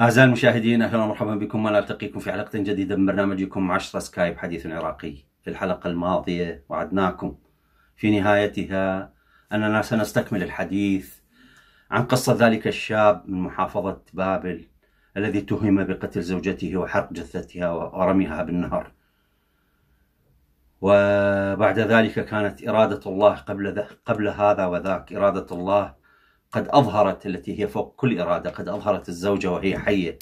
أعزائي المشاهدين أهلا ومرحبا بكم ونلتقيكم ألتقيكم في حلقة جديدة من برنامجكم 10 سكايب حديث عراقي في الحلقة الماضية وعدناكم في نهايتها أننا سنستكمل الحديث عن قصة ذلك الشاب من محافظة بابل الذي اتهم بقتل زوجته وحرق جثتها ورميها بالنهر وبعد ذلك كانت إرادة الله قبل, قبل هذا وذاك إرادة الله قد أظهرت التي هي فوق كل إرادة قد أظهرت الزوجة وهي حية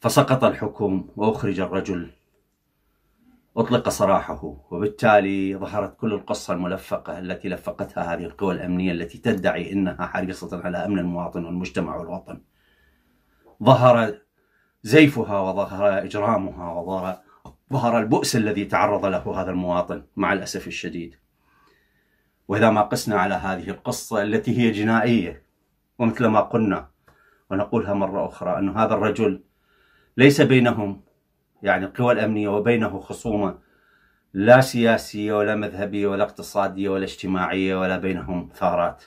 فسقط الحكم وأخرج الرجل أطلق سراحه وبالتالي ظهرت كل القصة الملفقة التي لفقتها هذه القوى الأمنية التي تدعي أنها حريصة على أمن المواطن والمجتمع والوطن ظهر زيفها وظهر إجرامها وظهر ظهر البؤس الذي تعرض له هذا المواطن مع الأسف الشديد وإذا ما قسنا على هذه القصة التي هي جنائية ومثل ما قلنا ونقولها مرة أخرى أن هذا الرجل ليس بينهم يعني القوى الأمنية وبينه خصومة لا سياسية ولا مذهبية ولا اقتصادية ولا اجتماعية ولا بينهم ثارات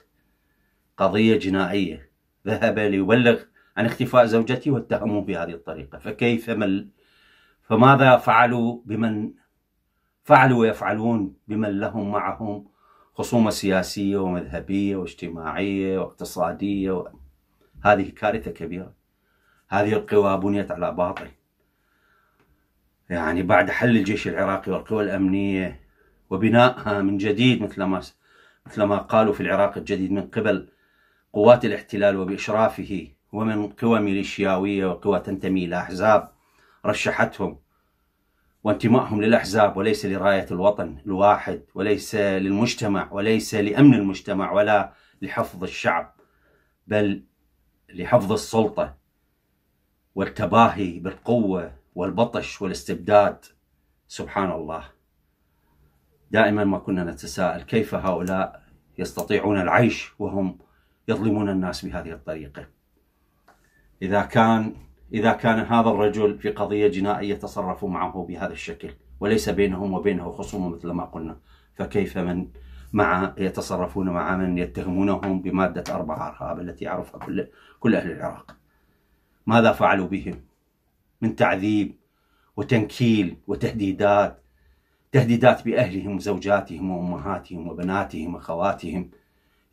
قضية جنائية ذهب ليبلغ عن اختفاء زوجتي واتهموه بهذه الطريقة فكيف من فماذا فعلوا بمن فعلوا ويفعلون بمن لهم معهم خصومة سياسية ومذهبية واجتماعية واقتصادية و... هذه كارثة كبيرة هذه القوى بنيت على باطل يعني بعد حل الجيش العراقي والقوى الأمنية وبنائها من جديد مثل ما مثل ما قالوا في العراق الجديد من قبل قوات الاحتلال وبإشرافه ومن قوى ميليشياوية وقوى تنتمي إلى أحزاب رشحتهم وانتمائهم للأحزاب وليس لراية الوطن الواحد وليس للمجتمع وليس لأمن المجتمع ولا لحفظ الشعب بل لحفظ السلطة والتباهي بالقوة والبطش والاستبداد سبحان الله دائما ما كنا نتساءل كيف هؤلاء يستطيعون العيش وهم يظلمون الناس بهذه الطريقه إذا كان إذا كان هذا الرجل في قضية جنائية تصرفوا معه بهذا الشكل وليس بينهم وبينه خصومة مثل ما قلنا فكيف من مع يتصرفون مع من يتهمونهم بمادة أربعة أرهاب التي يعرفها كل كل أهل العراق ماذا فعلوا بهم من تعذيب وتنكيل وتهديدات تهديدات بأهلهم وزوجاتهم وأمهاتهم وبناتهم وأخواتهم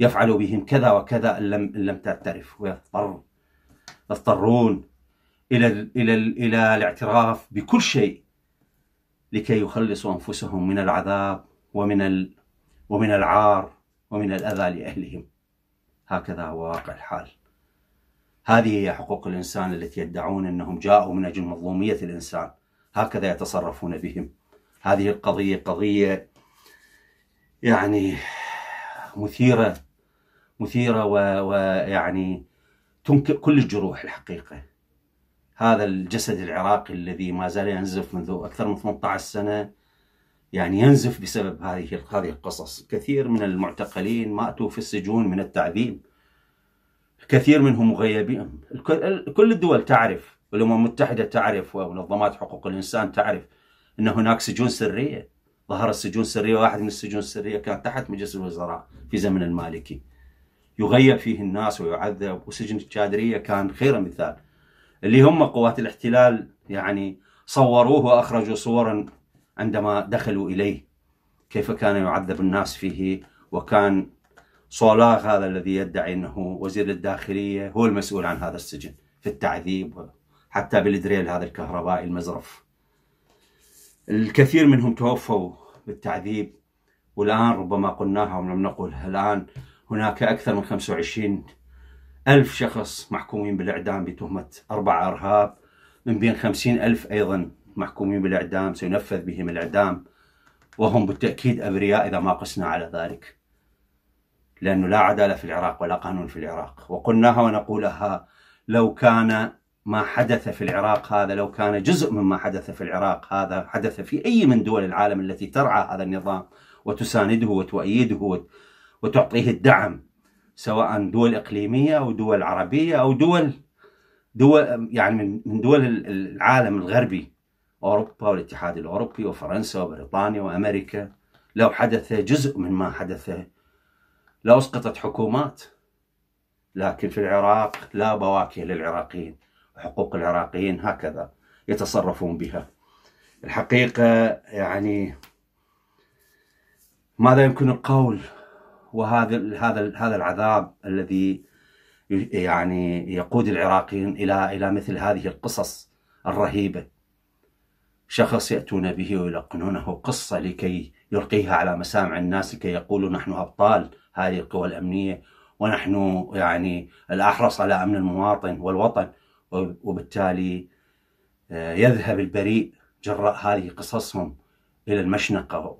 يفعلوا بهم كذا وكذا إن لم, إن لم تعترف ويضطر يضطرون إلى ال إلى ال إلى الاعتراف بكل شيء لكي يخلصوا أنفسهم من العذاب ومن ال ومن العار ومن الأذى لأهلهم هكذا هو واقع الحال هذه هي حقوق الإنسان التي يدعون أنهم جاءوا من أجل مظلومية الإنسان هكذا يتصرفون بهم هذه القضية قضية يعني مثيرة مثيرة ويعني تنكر كل الجروح الحقيقة هذا الجسد العراقي الذي ما زال ينزف منذ أكثر من 18 سنة يعني ينزف بسبب هذه هذه القصص كثير من المعتقلين ماتوا في السجون من التعذيب كثير منهم مغيبين كل الدول تعرف والأمم المتحدة تعرف ومنظمات حقوق الإنسان تعرف أن هناك سجون سرية ظهرت سجون سرية واحد من السجون السرية كان تحت مجلس الوزراء في زمن المالكي يغيب فيه الناس ويعذب وسجن الشادرية كان خير مثال اللي هم قوات الاحتلال يعني صوروه وأخرجوا صورا عندما دخلوا إليه كيف كان يعذب الناس فيه وكان صولاغ هذا الذي يدعي أنه وزير الداخلية هو المسؤول عن هذا السجن في التعذيب حتى بالدريل هذا الكهربائي المزرف الكثير منهم توفوا بالتعذيب والآن ربما قلناها ولم نقولها الآن هناك أكثر من 25 ألف شخص محكومين بالإعدام بتهمة أربع أرهاب من بين 50 ألف أيضا محكومين بالإعدام سينفذ بهم الإعدام وهم بالتأكيد أبرياء إذا ما قسنا على ذلك لأنه لا عدالة في العراق ولا قانون في العراق وقلناها ونقولها لو كان ما حدث في العراق هذا لو كان جزء مما حدث في العراق هذا حدث في أي من دول العالم التي ترعى هذا النظام وتسانده وتؤيده وتعطيه الدعم سواء دول إقليمية أو دول عربية أو دول دول يعني من دول العالم الغربي أوروبا والاتحاد الأوروبي وفرنسا وبريطانيا وأمريكا لو حدث جزء من ما حدث لأسقطت حكومات لكن في العراق لا بواكه للعراقيين وحقوق العراقيين هكذا يتصرفون بها الحقيقة يعني ماذا يمكن القول وهذا هذا هذا العذاب الذي يعني يقود العراقيين الى الى مثل هذه القصص الرهيبه شخص ياتون به ويلقنونه قصه لكي يلقيها على مسامع الناس لكي يقولوا نحن ابطال هذه القوى الامنيه ونحن يعني الاحرص على امن المواطن والوطن وبالتالي آه، يذهب البريء جراء هذه قصصهم الى المشنقه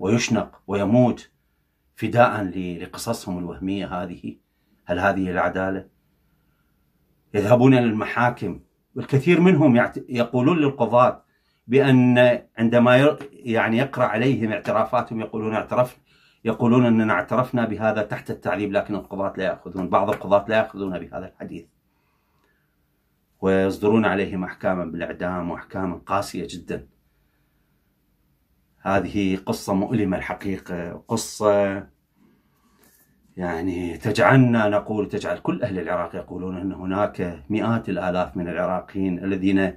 ويشنق ويموت فداء لقصصهم الوهمية هذه هل هذه العدالة؟ يذهبون إلى المحاكم والكثير منهم يقولون للقضاة بأن عندما يعني يقرأ عليهم اعترافاتهم يقولون اعترف يقولون أننا اعترفنا بهذا تحت التعذيب لكن القضاة لا يأخذون بعض القضاة لا يأخذون بهذا الحديث ويصدرون عليهم أحكاما بالإعدام وأحكاما قاسية جداً هذه قصة مؤلمة الحقيقة قصة يعني تجعلنا نقول تجعل كل أهل العراق يقولون أن هناك مئات الآلاف من العراقيين الذين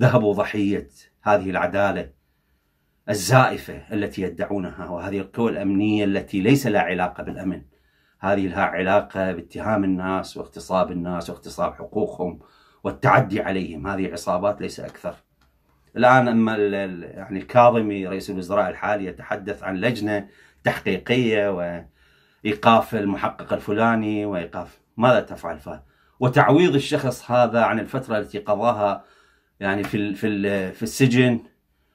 ذهبوا ضحية هذه العدالة الزائفة التي يدعونها وهذه القوى الأمنية التي ليس لها علاقة بالأمن هذه لها علاقة باتهام الناس واغتصاب الناس واغتصاب حقوقهم والتعدي عليهم هذه عصابات ليس أكثر الآن أما يعني الكاظمي رئيس الوزراء الحالي يتحدث عن لجنة تحقيقية وإيقاف المحقق الفلاني وإيقاف ماذا تفعل فهد؟ وتعويض الشخص هذا عن الفترة التي قضاها يعني في في في السجن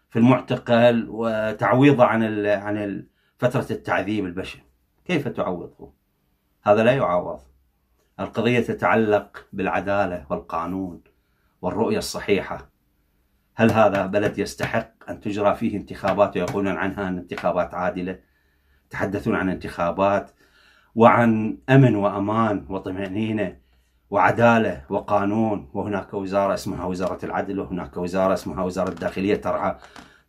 في المعتقل وتعويضه عن عن فترة التعذيب البشع كيف تعوضه؟ هذا لا يعوض القضية تتعلق بالعدالة والقانون والرؤية الصحيحة هل هذا بلد يستحق أن تجرى فيه انتخابات ويقولون عنها أن انتخابات عادلة يتحدثون عن انتخابات وعن أمن وأمان وطمأنينة وعدالة وقانون وهناك وزارة اسمها وزارة العدل وهناك وزارة اسمها وزارة الداخلية ترعى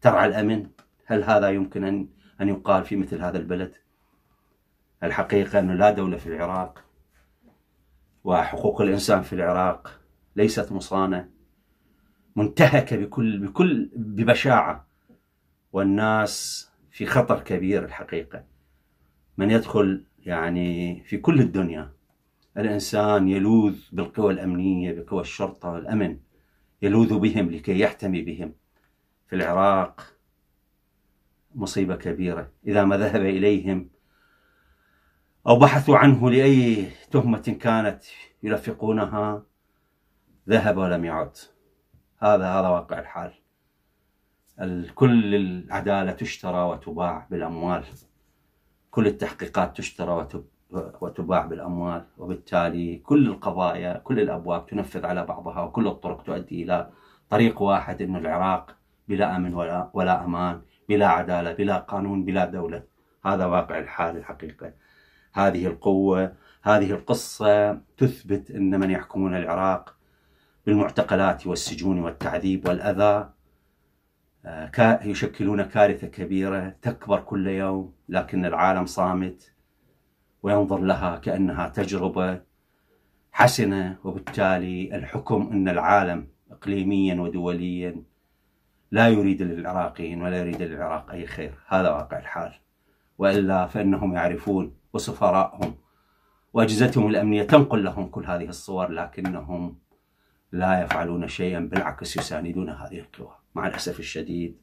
ترعى الأمن هل هذا يمكن أن أن يقال في مثل هذا البلد الحقيقة أنه لا دولة في العراق وحقوق الإنسان في العراق ليست مصانة منتهكة بكل بكل ببشاعة والناس في خطر كبير الحقيقة من يدخل يعني في كل الدنيا الإنسان يلوذ بالقوى الأمنية بقوى الشرطة والأمن يلوذ بهم لكي يحتمي بهم في العراق مصيبة كبيرة إذا ما ذهب إليهم أو بحثوا عنه لأي تهمة كانت يلفقونها ذهب ولم يعد هذا هذا واقع الحال الكل العدالة تشترى وتباع بالأموال كل التحقيقات تشترى وتباع بالأموال وبالتالي كل القضايا كل الأبواب تنفذ على بعضها وكل الطرق تؤدي إلى طريق واحد أن العراق بلا أمن ولا, ولا أمان بلا عدالة بلا قانون بلا دولة هذا واقع الحال الحقيقة هذه القوة هذه القصة تثبت أن من يحكمون العراق بالمعتقلات والسجون والتعذيب والأذى آه، يشكلون كارثة كبيرة تكبر كل يوم لكن العالم صامت وينظر لها كأنها تجربة حسنة وبالتالي الحكم أن العالم إقليميا ودوليا لا يريد للعراقيين ولا يريد للعراق أي خير هذا واقع الحال وإلا فإنهم يعرفون وسفرائهم وأجهزتهم الأمنية تنقل لهم كل هذه الصور لكنهم لا يفعلون شيئا بالعكس يساندون هذه القوى مع الأسف الشديد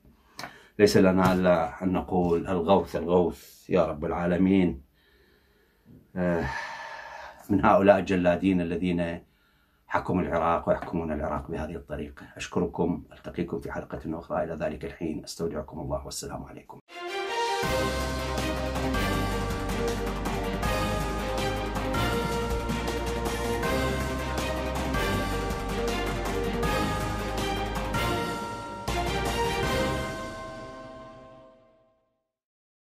ليس لنا إلا أن نقول الغوث الغوث يا رب العالمين آه، من هؤلاء الجلادين الذين حكموا العراق ويحكمون العراق بهذه الطريقة أشكركم ألتقيكم في حلقة أخرى إلى ذلك الحين أستودعكم الله والسلام عليكم